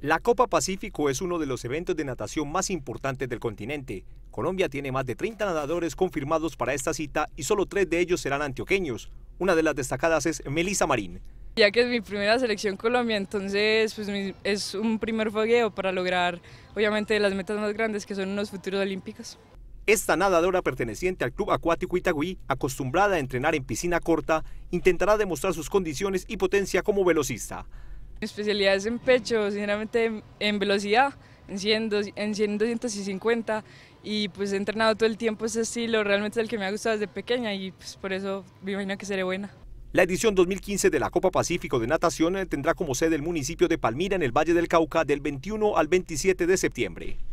La Copa Pacífico es uno de los eventos de natación más importantes del continente. Colombia tiene más de 30 nadadores confirmados para esta cita y solo tres de ellos serán antioqueños. Una de las destacadas es Melissa Marín. Ya que es mi primera selección Colombia, entonces pues, es un primer fogueo para lograr obviamente las metas más grandes que son unos futuros olímpicos. Esta nadadora perteneciente al Club Acuático Itagüí, acostumbrada a entrenar en piscina corta, intentará demostrar sus condiciones y potencia como velocista. Mi especialidad es en pecho, sinceramente en velocidad, en 100, en 250 y pues he entrenado todo el tiempo ese estilo, realmente es el que me ha gustado desde pequeña y pues por eso me imagino que seré buena. La edición 2015 de la Copa Pacífico de Natación eh, tendrá como sede el municipio de Palmira en el Valle del Cauca del 21 al 27 de septiembre.